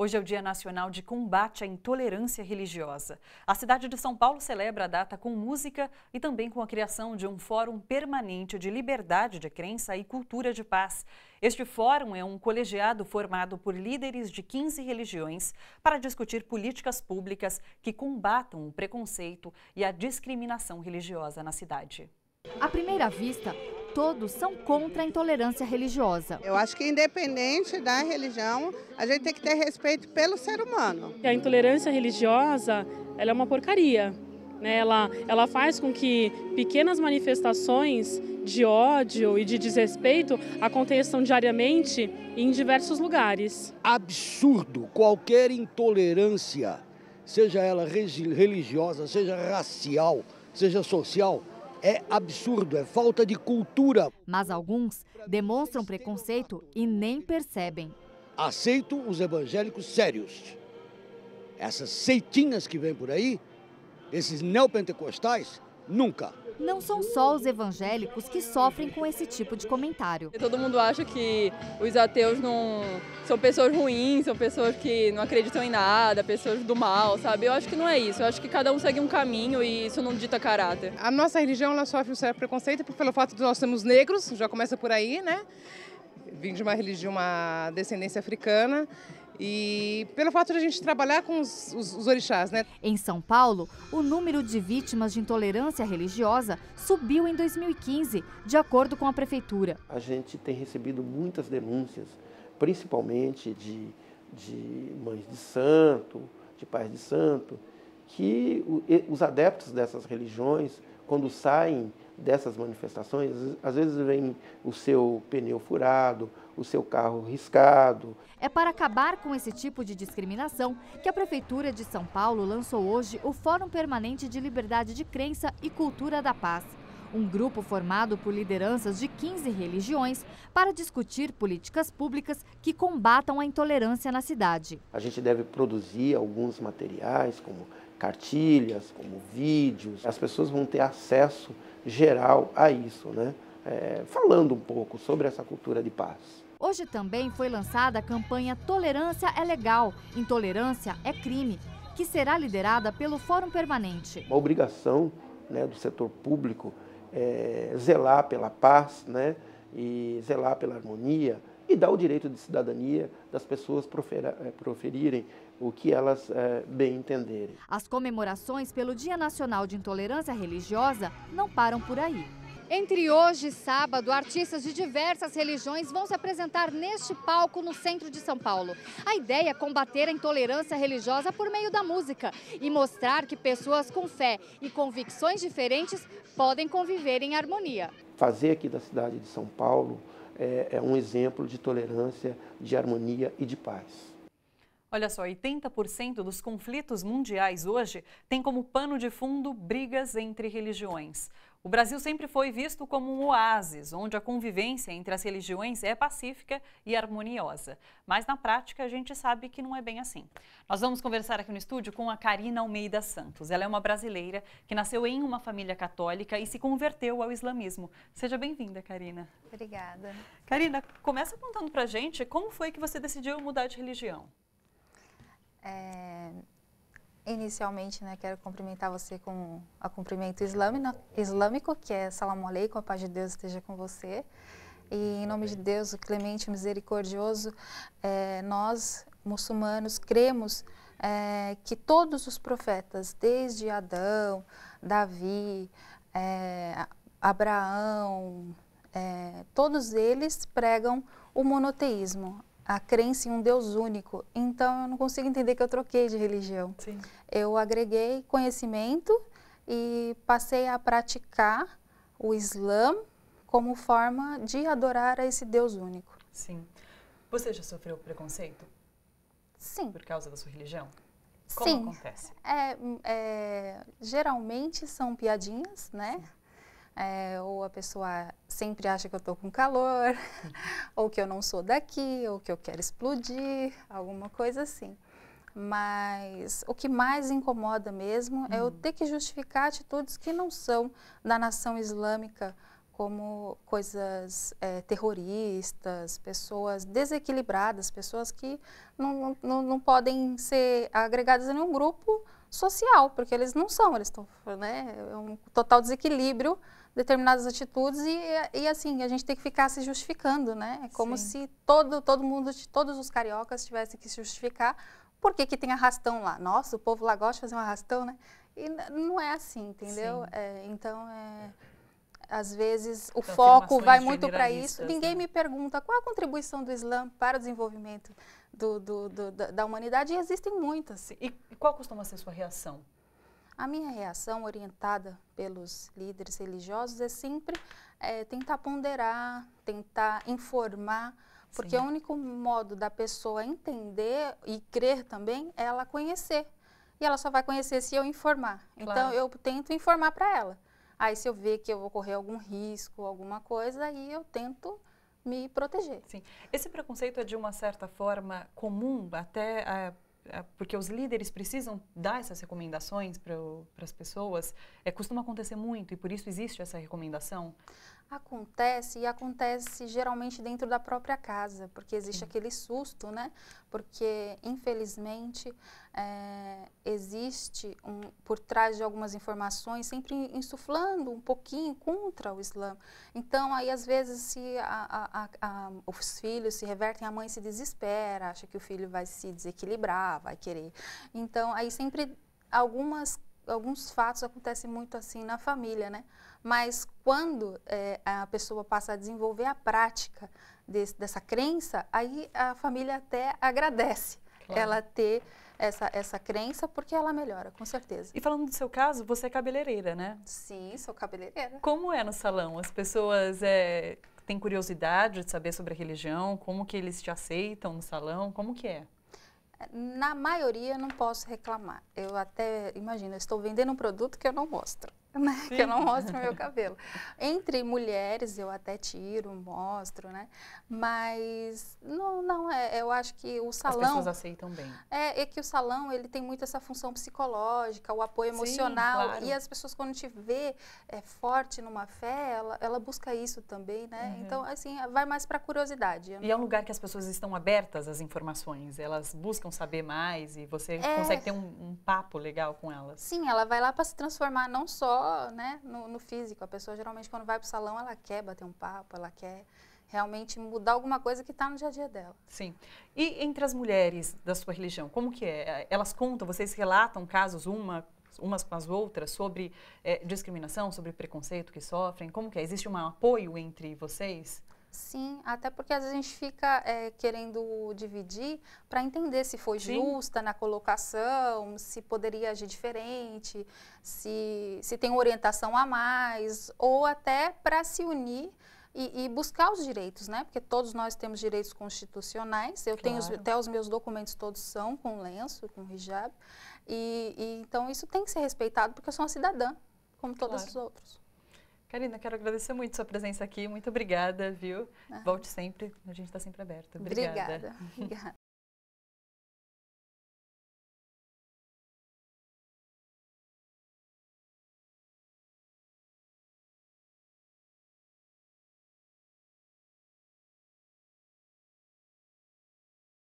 Hoje é o Dia Nacional de Combate à Intolerância Religiosa. A cidade de São Paulo celebra a data com música e também com a criação de um Fórum Permanente de Liberdade de Crença e Cultura de Paz. Este fórum é um colegiado formado por líderes de 15 religiões para discutir políticas públicas que combatam o preconceito e a discriminação religiosa na cidade. À primeira vista, todos são contra a intolerância religiosa. Eu acho que independente da religião, a gente tem que ter respeito pelo ser humano. A intolerância religiosa, ela é uma porcaria. Né? Ela, ela faz com que pequenas manifestações de ódio e de desrespeito aconteçam diariamente em diversos lugares. Absurdo qualquer intolerância, seja ela religiosa, seja racial, seja social, é absurdo, é falta de cultura. Mas alguns demonstram preconceito e nem percebem. Aceito os evangélicos sérios. Essas seitinhas que vêm por aí, esses neopentecostais, nunca. Não são só os evangélicos que sofrem com esse tipo de comentário. Todo mundo acha que os ateus não são pessoas ruins, são pessoas que não acreditam em nada, pessoas do mal, sabe? Eu acho que não é isso. Eu acho que cada um segue um caminho e isso não dita caráter. A nossa religião ela sofre um certo preconceito pelo fato de nós sermos negros, já começa por aí, né? Vim de uma religião, uma descendência africana e pelo fato de a gente trabalhar com os, os, os, orixás, né? Em São Paulo, o número de vítimas de intolerância religiosa subiu em 2015, de acordo com a prefeitura. A gente tem recebido muitas denúncias, principalmente de, de mães de santo, de pais de santo, que os adeptos dessas religiões, quando saem dessas manifestações, às vezes vem o seu pneu furado, o seu carro riscado. É para acabar com esse tipo de discriminação que a Prefeitura de São Paulo lançou hoje o Fórum Permanente de Liberdade de Crença e Cultura da Paz. Um grupo formado por lideranças de 15 religiões para discutir políticas públicas que combatam a intolerância na cidade. A gente deve produzir alguns materiais, como cartilhas, como vídeos. As pessoas vão ter acesso geral a isso, né? É, falando um pouco sobre essa cultura de paz. Hoje também foi lançada a campanha Tolerância é Legal, Intolerância é Crime, que será liderada pelo Fórum Permanente. Uma obrigação né, do setor público é zelar pela paz né, e zelar pela harmonia, e dá o direito de cidadania das pessoas eh, proferirem o que elas é, bem entenderem. As comemorações pelo Dia Nacional de Intolerância Religiosa não param por aí. Entre hoje e sábado, artistas de diversas religiões vão se apresentar neste palco no centro de São Paulo. A ideia é combater a intolerância religiosa por meio da música e mostrar que pessoas com fé e convicções diferentes podem conviver em harmonia. Fazer aqui da cidade de São Paulo é, é um exemplo de tolerância, de harmonia e de paz. Olha só, 80% dos conflitos mundiais hoje têm como pano de fundo brigas entre religiões. O Brasil sempre foi visto como um oásis, onde a convivência entre as religiões é pacífica e harmoniosa. Mas na prática a gente sabe que não é bem assim. Nós vamos conversar aqui no estúdio com a Karina Almeida Santos. Ela é uma brasileira que nasceu em uma família católica e se converteu ao islamismo. Seja bem-vinda, Karina. Obrigada. Karina, começa contando pra gente como foi que você decidiu mudar de religião. É, Inicialmente, né, quero cumprimentar você com o cumprimento islâmico, que é Salam Aleikum, a paz de Deus esteja com você. E em nome de Deus, o clemente, o misericordioso, é, nós, muçulmanos, cremos é, que todos os profetas, desde Adão, Davi, é, Abraão, é, todos eles pregam o monoteísmo, a crença em um Deus único. Então eu não consigo entender que eu troquei de religião. Sim. Eu agreguei conhecimento e passei a praticar o Islã como forma de adorar a esse Deus único. Sim. Você já sofreu preconceito? Sim. Por causa da sua religião? Como Sim. acontece? É, é, geralmente são piadinhas, né? Sim é, ou a pessoa sempre acha que eu estou com calor, ou que eu não sou daqui, ou que eu quero explodir, alguma coisa assim. Mas o que mais incomoda mesmo uhum. é eu uhum. ter que justificar atitudes que não são da nação islâmica, como coisas é, terroristas, pessoas desequilibradas, pessoas que não, não, não podem ser agregadas em nenhum grupo social, porque eles não são, eles estão, né, é um total desequilíbrio determinadas atitudes e, e assim, a gente tem que ficar se justificando, né? É como Sim. se todo, todo mundo, todos os cariocas tivessem que se justificar por que, que tem arrastão lá. Nossa, o povo lá gosta de fazer um arrastão, né? E não é assim, entendeu? É, então, é, às vezes, o então, foco vai muito para isso. Ninguém né? me pergunta qual a contribuição do Islã para o desenvolvimento do, do, do, da, humanidade, e existem muitas. E, e qual costuma ser a sua reação? A minha reação, orientada pelos líderes religiosos, é sempre é, tentar ponderar, tentar informar, porque Sim. o único modo da pessoa entender e crer também é ela conhecer. E ela só vai conhecer se eu informar. Então, claro. Então, eu tento informar para ela. Aí, se eu ver que eu vou correr algum risco, alguma coisa, aí eu tento me proteger. Sim. Esse preconceito é, de uma certa forma, comum até... É, ah, porque os líderes precisam dar essas recomendações para as pessoas, é, costuma acontecer muito e por isso existe essa recomendação? Acontece, e acontece geralmente dentro da própria casa, porque existe aquele susto, né? Porque, infelizmente, é, existe um, por trás de algumas informações sempre insuflando um pouquinho contra o Islã. Então, aí, às vezes, se a, a, a, os filhos se revertem, a mãe se desespera, acha que o filho vai se desequilibrar, vai querer. Então, aí sempre algumas alguns fatos acontecem muito assim na família, né? Mas quando é, a pessoa passa a desenvolver a prática desse, dessa crença, aí a família até agradece claro. ela ter essa, essa crença, porque ela melhora, com certeza. E falando do seu caso, você é cabeleireira, né? Sim, sou cabeleireira. Como é no salão? As pessoas é, têm curiosidade de saber sobre a religião? Como que eles te aceitam no salão? Como que é? na maioria, não posso reclamar. Eu até, imagino estou vendendo um produto que eu não mostro. né? Sim. Que eu não mostro meu cabelo. Entre mulheres eu até tiro, mostro, né? Mas não, não é, eu acho que o salão As pessoas aceitam bem. É, é que o salão, ele tem muito essa função psicológica, o apoio emocional Sim, claro. e as pessoas quando te vê é, forte numa fé, ela, ela busca isso também, né? Uhum. Então, assim, é, vai mais para curiosidade. E é um lugar que as pessoas estão abertas às informações, elas buscam saber mais e você é... consegue ter um, um papo legal com elas. Sim, ela vai lá para se transformar não só só né, no, no físico. A pessoa geralmente quando vai para o salão, ela quer bater um papo, ela quer realmente mudar alguma coisa que está no dia a dia dela. Sim. E entre as mulheres da sua religião, como que é? Elas contam, vocês relatam casos uma umas com as outras sobre é, discriminação, sobre preconceito que sofrem? Como que é? Existe um apoio entre vocês? Sim, até porque às vezes a gente fica é, querendo dividir para entender se foi Sim. justa na colocação, se poderia agir diferente, se, se tem orientação a mais, ou até para se unir e, e, buscar os direitos, né? Porque todos nós temos direitos constitucionais. Eu claro. tenho até os meus documentos todos são com lenço, com hijab. E, e, então isso tem que ser respeitado porque eu sou uma cidadã, como todos claro. os outros. Karina, quero agradecer muito sua presença aqui. Muito obrigada, viu? Ah. Volte sempre, a gente está sempre aberto. Obrigada. Obrigada. obrigada.